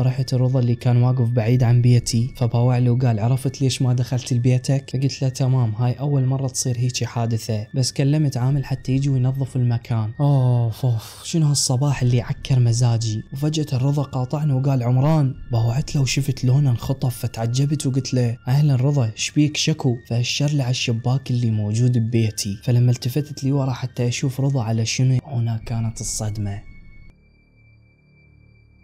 طرحت الرضا اللي كان واقف بعيد عن بيتي فباوع لي وقال عرفت ليش ما دخلت لبيتك فقلت له تمام هاي اول مره تصير هيجي حادثه بس كلمت عامل حتى يجي وينظف المكان اوف اوف شنو هالصباح اللي عكر مزاجي وفجاه رضا قاطعني وقال عمران باوعت له وشفت لونه انخطف فتعجبت وقلت له اهلا رضا شبيك شكو فاشر لي على الشباك اللي موجود ببيتي فلما التفتت لي ورا حتى اشوف رضا على شنو هنا كانت الصدمه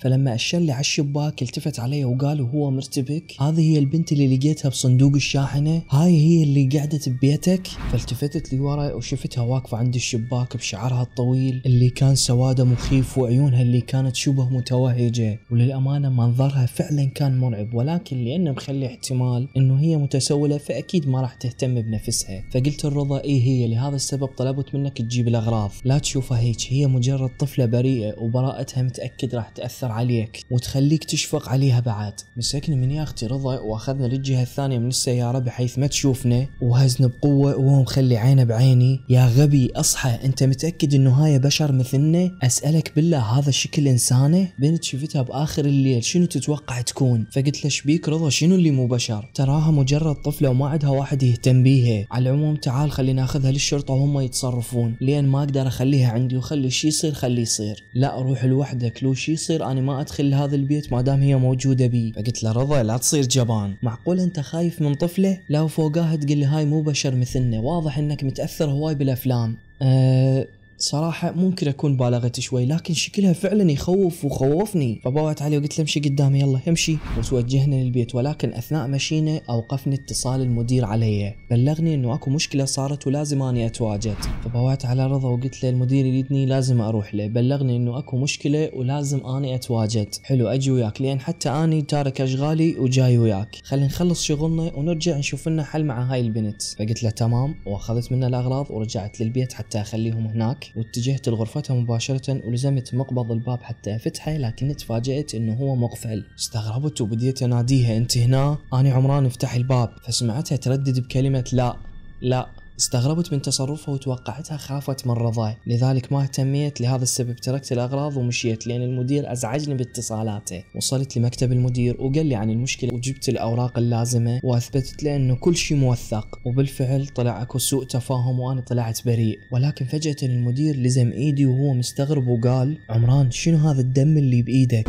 فلما أشر لي على الشباك التفت علي وقال وهو مرتبك هذه هي البنت اللي لقيتها بصندوق الشاحنة هاي هي اللي قعدت ببيتك فالتفتت لي وشفتها واقفة عند الشباك بشعرها الطويل اللي كان سواده مخيف وعيونها اللي كانت شبه متوهجة وللأمانة منظرها فعلا كان مرعب ولكن لأنه مخلي احتمال أنه هي متسولة فأكيد ما راح تهتم بنفسها فقلت لرضا إيه هي لهذا السبب طلبت منك تجيب الأغراض لا تشوفها هيك هي مجرد طفلة بريئة وبراءتها متأكد راح تأثر تأثر عليك وتخليك تشفق عليها بعد مسكنا من يا أختي رضا واخذنا للجهة الثانية من السيارة بحيث ما تشوفنا وهزنا بقوة وهو مخلي عينه بعيني يا غبي اصحى انت متأكد انه هاي بشر مثلنا اسألك بالله هذا شكل انسانة بنت شفتها باخر الليل شنو تتوقع تكون فقلت له شبيك رضا شنو اللي مو بشر تراها مجرد طفلة وما عندها واحد يهتم بيها على العموم تعال خلينا ناخذها للشرطة وهم يتصرفون لين ما اقدر اخليها عندي وخلي شي يصير خليه يصير لا روح لوحدك لو شي يصير انا اني ما ادخل لهذا البيت ما دام هي موجوده بي فقلت له رضا لا تصير جبان معقول انت خايف من طفله لو فوقاها تقول هاي مو بشر مثلنا واضح انك متاثر هواي بالافلام أه صراحة ممكن أكون بالغت شوي لكن شكلها فعلا يخوف وخوفني فبوعت علي وقلت له امشي قدامي يلا امشي وتوجهنا للبيت ولكن أثناء مشينا أوقفني اتصال المدير علي بلغني أنه أكو مشكلة صارت ولازم أني أتواجد فبوعت على رضا وقلت له المدير يريدني لازم أروح له بلغني أنه أكو مشكلة ولازم أني أتواجد حلو أجي وياك لأن حتى أني تارك أشغالي وجاي وياك خلينا نخلص شغلنا ونرجع نشوف لنا حل مع هاي البنت فقلت له تمام وأخذت منه الأغراض ورجعت للبيت حتى أخليهم هناك واتجهت لغرفتها مباشرة ولزمت مقبض الباب حتى أفتحه لكن تفاجأت انه هو مقفل استغربت وبديت اناديها انت هنا انا عمران افتحي الباب فسمعتها تردد بكلمة لا لا استغربت من تصرفها وتوقعتها خافت من رضاي لذلك ما اهتميت لهذا السبب تركت الأغراض ومشيت لأن المدير أزعجني باتصالاته وصلت لمكتب المدير وقال لي عن المشكلة وجبت الأوراق اللازمة وأثبتت له أنه كل شيء موثق وبالفعل طلع أكو سوء تفاهم وأنا طلعت بريء ولكن فجأة المدير لزم إيدي وهو مستغرب وقال عمران شنو هذا الدم اللي بإيدك؟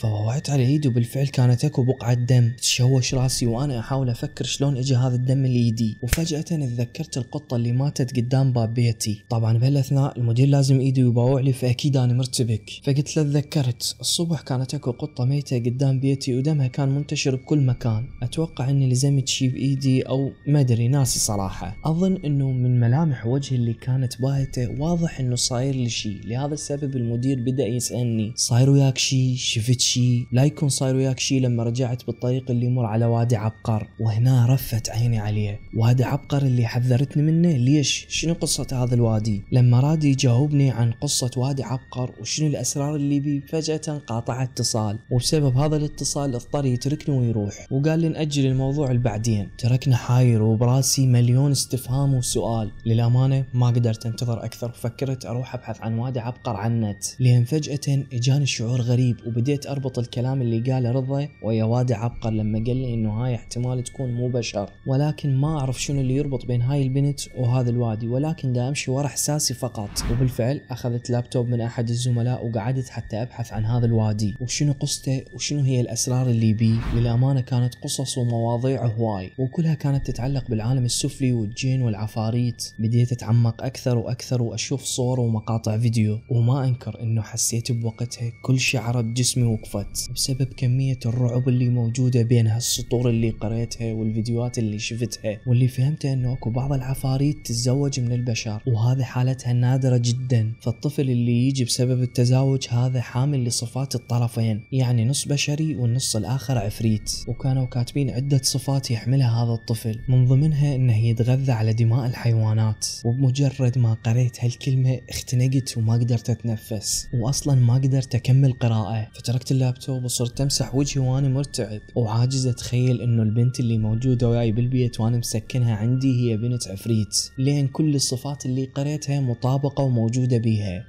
فوضعت على ايدي وبالفعل كانت اكو بقعة دم تشوش راسي وانا احاول افكر شلون اجى هذا الدم لايدي وفجأة تذكرت القطة اللي ماتت قدام باب بيتي طبعا بهالاثناء المدير لازم ايده يباوع لي فاكيد انا مرتبك فقلت له تذكرت الصبح كانت اكو قطة ميتة قدام بيتي ودمها كان منتشر بكل مكان اتوقع اني لزمت شي بايدي او ما ادري ناسي صراحة اظن انه من ملامح وجهي اللي كانت باهتة واضح انه صاير لي شي لهذا السبب المدير بدا يسالني صاير وياك شي شفت شي لا يكون صاير وياك شي لما رجعت بالطريق اللي يمر على وادي عبقر وهنا رفت عيني عليه وادي عبقر اللي حذرتني منه ليش شنو قصة هذا الوادي لما راد يجاوبني عن قصة وادي عبقر وشنو الأسرار اللي بي فجأة قاطع اتصال وبسبب هذا الاتصال اضطر يتركني ويروح وقال لي نأجل الموضوع لبعدين تركنا حاير وبراسي مليون استفهام وسؤال للأمانة ما قدرت انتظر أكثر وفكرت أروح أبحث عن وادي عبقر على النت لأن فجأة إجاني شعور غريب وبديت اربط الكلام اللي قاله رضا ويا وادي عبقر لما قال لي انه هاي احتمال تكون مو بشر ولكن ما اعرف شنو اللي يربط بين هاي البنت وهذا الوادي ولكن دا امشي ورا احساسي فقط وبالفعل اخذت لابتوب من احد الزملاء وقعدت حتى ابحث عن هذا الوادي وشنو قصته وشنو هي الاسرار اللي بيه للامانه كانت قصص ومواضيع هواي وكلها كانت تتعلق بالعالم السفلي والجين والعفاريت بديت اتعمق اكثر واكثر واشوف صور ومقاطع فيديو وما انكر انه حسيت بوقتها كل شعره بجسمي توقفت بسبب كمية الرعب اللي موجودة بين هالسطور اللي قريتها والفيديوهات اللي شفتها واللي فهمت انه اكو بعض العفاريت تتزوج من البشر وهذه حالتها نادرة جدا فالطفل اللي يجي بسبب التزاوج هذا حامل لصفات الطرفين يعني نص بشري والنص الاخر عفريت وكانوا كاتبين عدة صفات يحملها هذا الطفل من ضمنها انه يتغذى على دماء الحيوانات وبمجرد ما قريت هالكلمة اختنقت وما قدرت اتنفس واصلا ما قدرت اكمل قراءة فتركت اللابتوب وصرت امسح وجهي وانا مرتعب وعاجز اتخيل انه البنت اللي موجوده وياي بالبيت وانا مسكنها عندي هي بنت عفريت لان كل الصفات اللي قريتها مطابقه وموجوده بيها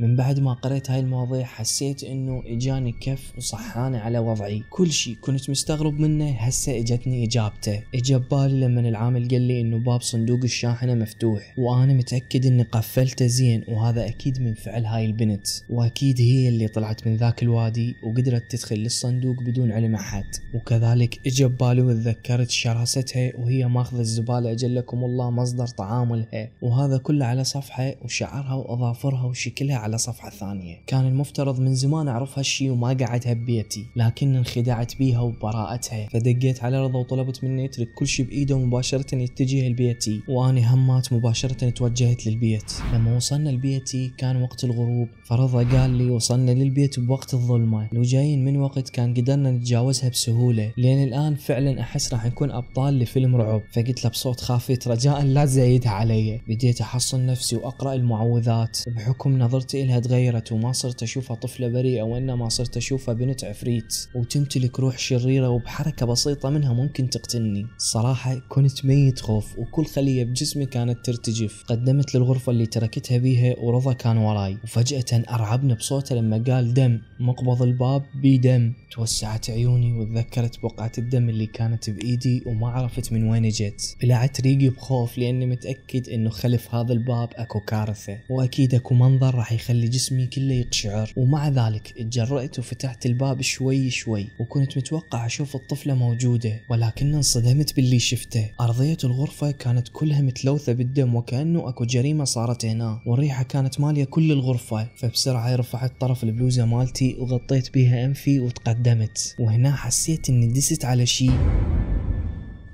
من بعد ما قريت هاي المواضيع حسيت انه اجاني كف وصحانة على وضعي كل شيء كنت مستغرب منه هسه اجتني اجابته اجا ببالي لما العامل قال لي انه باب صندوق الشاحنة مفتوح وانا متأكد اني قفلته زين وهذا اكيد من فعل هاي البنت واكيد هي اللي طلعت من ذاك الوادي وقدرت تدخل للصندوق بدون علم احد وكذلك اجا ببالي وتذكرت شراستها وهي ماخذة الزبالة اجلكم الله مصدر تعاملها وهذا كله على صفحة وشعرها واظافرها وشكلها على صفحة ثانية كان المفترض من زمان أعرف هالشي وما قعدها ببيتي لكن انخدعت بيها وبراءتها فدقيت على رضا وطلبت منه يترك كل شي بإيده مباشرة يتجه لبيتي وأني همات مباشرة توجهت للبيت لما وصلنا لبيتي كان وقت الغروب فرضا قال لي وصلنا للبيت بوقت الظلمة لو جايين من وقت كان قدرنا نتجاوزها بسهولة لأن الآن فعلا أحس راح نكون أبطال لفيلم رعب فقلت له بصوت خافت رجاء لا تزيدها علي بديت أحصن نفسي وأقرأ المعوذات بحكم نظرتي إلها تغيرت وما صرت أشوفها طفلة بريئة وإنما صرت أشوفها بنت عفريت وتمتلك روح شريرة وبحركة بسيطة منها ممكن تقتلني صراحة كنت ميت خوف وكل خلية بجسمي كانت ترتجف قدمت للغرفة اللي تركتها بيها ورضا كان وراي وفجأة حقيقة أرعبنا بصوته لما قال دم مقبض الباب بدم توسعت عيوني وتذكرت بقعة الدم اللي كانت بإيدي وما عرفت من وين جت بلعت ريقي بخوف لأني متأكد أنه خلف هذا الباب أكو كارثة وأكيد أكو منظر راح يخلي جسمي كله يقشعر ومع ذلك اتجرأت وفتحت الباب شوي شوي وكنت متوقع أشوف الطفلة موجودة ولكن انصدمت باللي شفته أرضية الغرفة كانت كلها متلوثة بالدم وكأنه أكو جريمة صارت هنا والريحة كانت مالية كل الغرفة ف فبسرعة رفعت طرف البلوزة مالتي وغطيت بها أنفي وتقدمت وهنا حسيت إني دست على شيء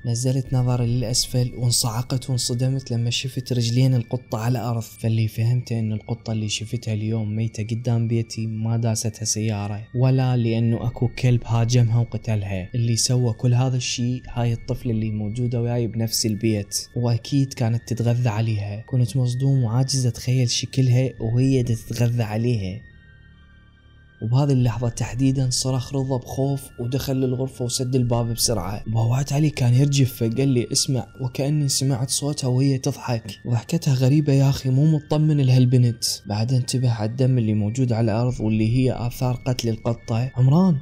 نزلت نظري للأسفل وانصعقت وانصدمت لما شفت رجلين القطة على الأرض فاللي فهمته أن القطة اللي شفتها اليوم ميتة قدام بيتي ما داستها سيارة ولا لأنه أكو كلب هاجمها وقتلها اللي سوى كل هذا الشيء هاي الطفلة اللي موجودة وياي بنفس البيت وأكيد كانت تتغذى عليها كنت مصدوم وعاجز أتخيل شكلها وهي تتغذى عليها وبهذه اللحظة تحديدا صرخ رضا بخوف ودخل للغرفة وسد الباب بسرعة وبوعت علي كان يرجف فقال لي اسمع وكأني سمعت صوتها وهي تضحك ضحكتها غريبة يا أخي مو مطمن لهالبنت بعد انتبه على الدم اللي موجود على الأرض واللي هي آثار قتل القطة عمران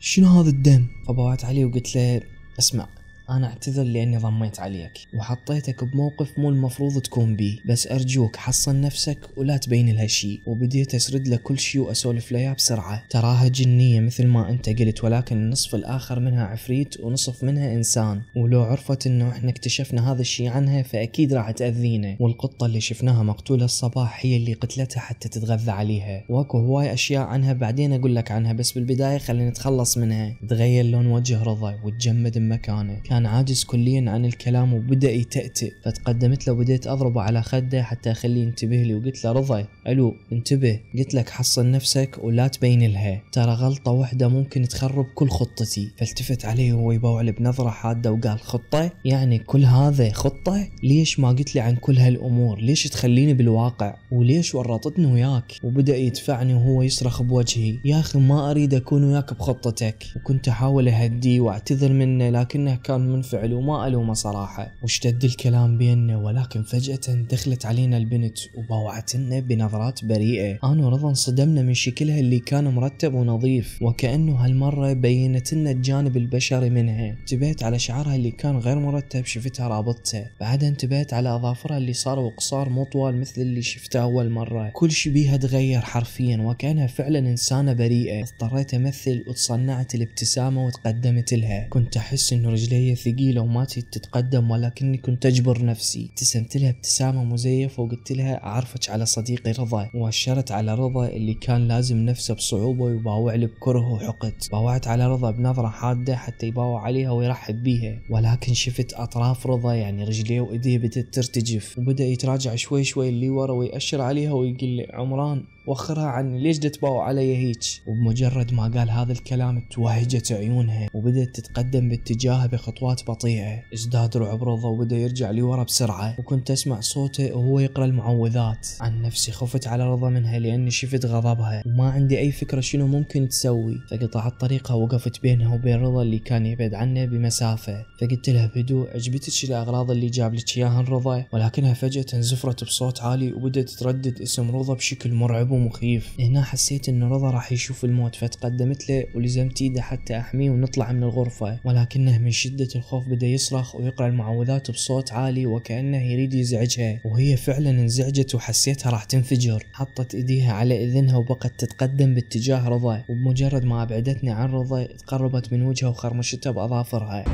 شنو هذا الدم؟ فبوعت علي وقلت له اسمع أنا أعتذر لأني ضميت عليك وحطيتك بموقف مو المفروض تكون بيه بس أرجوك حصن نفسك ولا تبين لها شيء وبديت أسرد له كل شيء وأسولف له بسرعة تراها جنية مثل ما أنت قلت ولكن النصف الآخر منها عفريت ونصف منها إنسان ولو عرفت أنه إحنا اكتشفنا هذا الشيء عنها فأكيد راح تأذينا والقطة اللي شفناها مقتولة الصباح هي اللي قتلتها حتى تتغذى عليها واكو هواي أشياء عنها بعدين أقول لك عنها بس بالبداية خلينا نتخلص منها تغير لون وجه رضا وتجمد بمكانه كان عاجز كليا عن الكلام وبدأ يتأتئ فتقدمت له وبديت أضربه على خده حتى أخليه ينتبه لي وقلت له رضا ألو انتبه قلت لك حصن نفسك ولا تبين لها ترى غلطة واحدة ممكن تخرب كل خطتي فالتفت عليه وهو يبوعل بنظرة حادة وقال خطة يعني كل هذا خطة ليش ما قلت لي عن كل هالأمور ليش تخليني بالواقع وليش ورطتني وياك وبدأ يدفعني وهو يصرخ بوجهي يا أخي ما أريد أكون وياك بخطتك وكنت أحاول أهديه وأعتذر منه لكنه كان يكون منفعل وما ألومه صراحة واشتد الكلام بيننا ولكن فجأة دخلت علينا البنت وباوعتنا بنظرات بريئة أنا ورضا انصدمنا من شكلها اللي كان مرتب ونظيف وكأنه هالمرة بينت لنا الجانب البشري منها انتبهت على شعرها اللي كان غير مرتب شفتها رابطته بعدها انتبهت على أظافرها اللي صاروا قصار مو طوال مثل اللي شفته أول مرة كل شي بيها تغير حرفيا وكأنها فعلا إنسانة بريئة اضطريت أمثل وتصنعت الابتسامة وتقدمت لها كنت أحس إنه رجلي ثقيلة وما تتقدم ولكني كنت أجبر نفسي ابتسمت لها ابتسامة مزيفة وقلت لها أعرفك على صديقي رضا وأشرت على رضا اللي كان لازم نفسه بصعوبة يباوع لي بكره وحقد باوعت على رضا بنظرة حادة حتى يباوع عليها ويرحب بيها ولكن شفت أطراف رضا يعني رجليه وإيديه بدت ترتجف وبدأ يتراجع شوي شوي اللي ورا ويأشر عليها ويقول لي عمران وخرها عني ليش تباوع علي هيك وبمجرد ما قال هذا الكلام توهجت عيونها وبدأت تتقدم باتجاهه بخطوة خطوات بطيئة ازداد رعب رضا وبدأ يرجع لورا بسرعة وكنت أسمع صوته وهو يقرأ المعوذات عن نفسي خفت على رضا منها لأني شفت غضبها وما عندي أي فكرة شنو ممكن تسوي فقطعت طريقها وقفت بينها وبين رضا اللي كان يبعد عنه بمسافة فقلت لها بهدوء عجبتك الأغراض اللي جاب لك إياها رضا ولكنها فجأة انزفرت بصوت عالي وبدأت تردد اسم رضا بشكل مرعب ومخيف هنا حسيت أن رضا راح يشوف الموت فتقدمت له ولزمت ايده حتى أحميه ونطلع من الغرفة ولكنه من شدة الخوف بدأ يصرخ ويقرأ المعوذات بصوت عالي وكأنه يريد يزعجها وهي فعلا انزعجت وحسيتها راح تنفجر حطت ايديها على اذنها وبقت تتقدم باتجاه رضا وبمجرد ما ابعدتني عن رضا تقربت من وجهها وخرمشتها باظافرها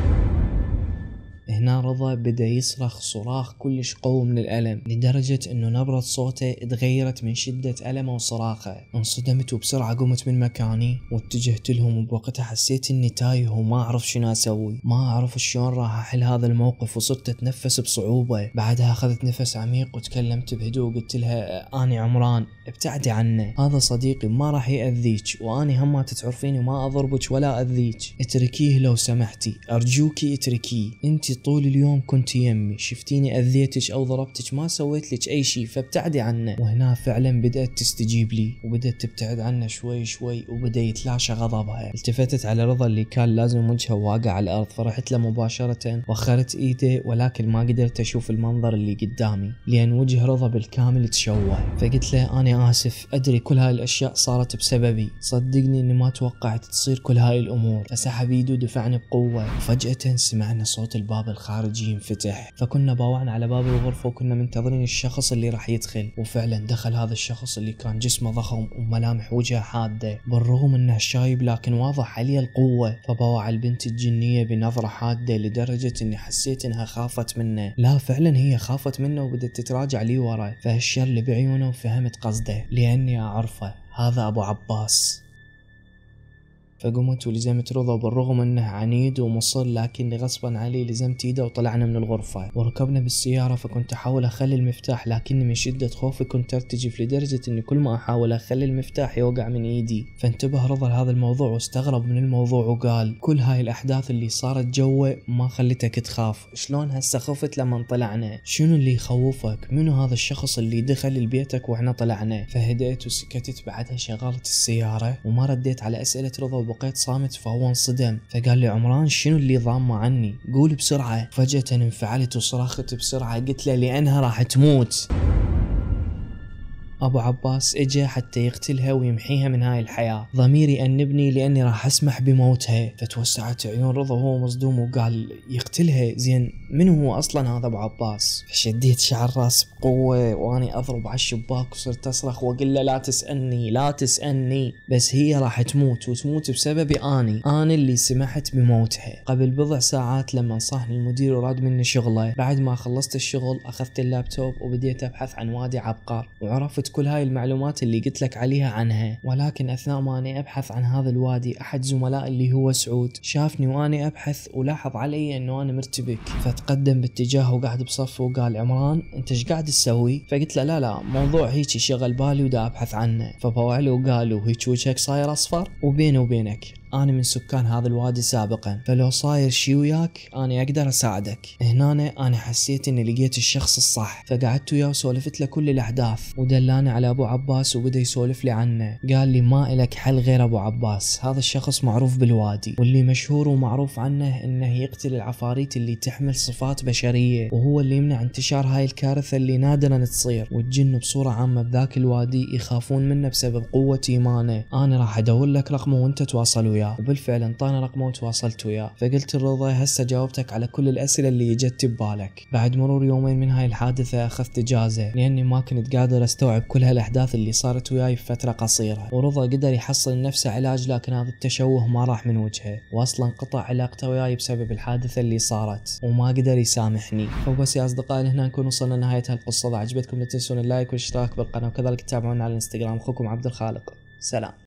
هنا رضا بدا يصرخ صراخ كلش قوي من الألم لدرجة أنه نبرة صوته تغيرت من شدة ألمه وصراخه انصدمت وبسرعة قمت من مكاني واتجهت لهم وبوقتها حسيت أني تايه وما أعرف شنو أسوي ما أعرف شلون راح أحل هذا الموقف وصرت أتنفس بصعوبة بعدها أخذت نفس عميق وتكلمت بهدوء وقلت لها أني عمران ابتعدي عنه هذا صديقي ما راح يأذيك وأني هم ما تعرفيني وما أضربك ولا أذيك اتركيه لو سمحتي أرجوكي اتركيه انت طول اليوم كنت يمي شفتيني اذيتك او ضربتك ما سويت لك اي شيء فابتعدي عنه وهنا فعلا بدات تستجيب لي وبدات تبتعد عنه شوي شوي وبدا يتلاشى غضبها التفتت على رضا اللي كان لازم وجهه واقع على الارض فرحت له مباشره وخرت ايده ولكن ما قدرت اشوف المنظر اللي قدامي لان وجه رضا بالكامل تشوه فقلت له انا اسف ادري كل هاي الاشياء صارت بسببي صدقني اني ما توقعت تصير كل هاي الامور فسحب ايده ودفعني بقوه وفجاه سمعنا صوت الباب الخارجي ينفتح فكنا باوعنا على باب الغرفة وكنا منتظرين الشخص اللي راح يدخل وفعلا دخل هذا الشخص اللي كان جسمه ضخم وملامح وجهه حادة بالرغم انه شايب لكن واضح عليه القوة فباوع البنت الجنية بنظرة حادة لدرجة اني حسيت انها خافت منه لا فعلا هي خافت منه وبدت تتراجع لي ورا فهالشر اللي بعيونه وفهمت قصده لاني اعرفه هذا ابو عباس فقمت ولزمت رضا بالرغم انه عنيد ومصر لكني غصبا علي لزمت ايده وطلعنا من الغرفة وركبنا بالسيارة فكنت احاول اخلي المفتاح لكني من شدة خوفي كنت ارتجف لدرجة اني كل ما احاول اخلي المفتاح يوقع من ايدي فانتبه رضا لهذا الموضوع واستغرب من الموضوع وقال كل هاي الاحداث اللي صارت جوه ما خلتك تخاف شلون هسه خفت لما طلعنا شنو اللي يخوفك منو هذا الشخص اللي دخل لبيتك واحنا طلعنا فهدأت وسكتت بعدها شغلت السيارة وما رديت على اسئلة رضا وبقيت صامت فهو انصدم فقال لي عمران شنو اللي ضامه عني قول بسرعة فجأة انفعلت وصرخت بسرعة قلت له لأنها راح تموت أبو عباس إجا حتى يقتلها ويمحيها من هاي الحياة ضميري أنبني لأني راح أسمح بموتها فتوسعت عيون رضا وهو مصدوم وقال يقتلها زين من هو أصلا هذا أبو عباس شديت شعر راس بقوة وأني أضرب على الشباك وصرت أصرخ وأقول له لا تسألني لا تسألني بس هي راح تموت وتموت بسببي أني أنا اللي سمحت بموتها قبل بضع ساعات لما انصحني المدير وراد مني شغله بعد ما خلصت الشغل أخذت اللابتوب وبديت أبحث عن وادي عبقر وعرفت كل هاي المعلومات اللي قلت لك عليها عنها ولكن أثناء ما أنا أبحث عن هذا الوادي أحد زملائي اللي هو سعود شافني وأنا أبحث ولاحظ علي أنه أنا مرتبك فتقدم باتجاهه وقعد بصفه وقال عمران أنت إيش قاعد تسوي؟ فقلت له لا لا موضوع هيك شغل بالي ودا أبحث عنه فبوعله له وقال له هيك وجهك صاير أصفر وبيني وبينك انا من سكان هذا الوادي سابقا فلو صاير شي وياك انا اقدر اساعدك هنا انا حسيت اني لقيت الشخص الصح فقعدت وياه وسولفت له كل الاحداث ودلاني على ابو عباس وبدا يسولف لي عنه قال لي ما الك حل غير ابو عباس هذا الشخص معروف بالوادي واللي مشهور ومعروف عنه انه يقتل العفاريت اللي تحمل صفات بشريه وهو اللي يمنع انتشار هاي الكارثه اللي نادرا تصير والجن بصوره عامه بذاك الوادي يخافون منه بسبب قوه ايمانه انا راح ادور لك رقمه وانت تواصل وياه وياه وبالفعل انطاني رقمه وتواصلت وياه فقلت الرضا هسه جاوبتك على كل الاسئله اللي جت ببالك بعد مرور يومين من هاي الحادثه اخذت اجازه لاني ما كنت قادر استوعب كل هالاحداث اللي صارت وياي في فتره قصيره ورضا قدر يحصل لنفسه علاج لكن هذا التشوه ما راح من وجهه واصلا قطع علاقته وياي بسبب الحادثه اللي صارت وما قدر يسامحني فبس يا اصدقائي هنا نكون وصلنا لنهايه هالقصه اذا عجبتكم لا تنسون اللايك والاشتراك بالقناه وكذلك تتابعونا على الانستغرام اخوكم عبد الخالق سلام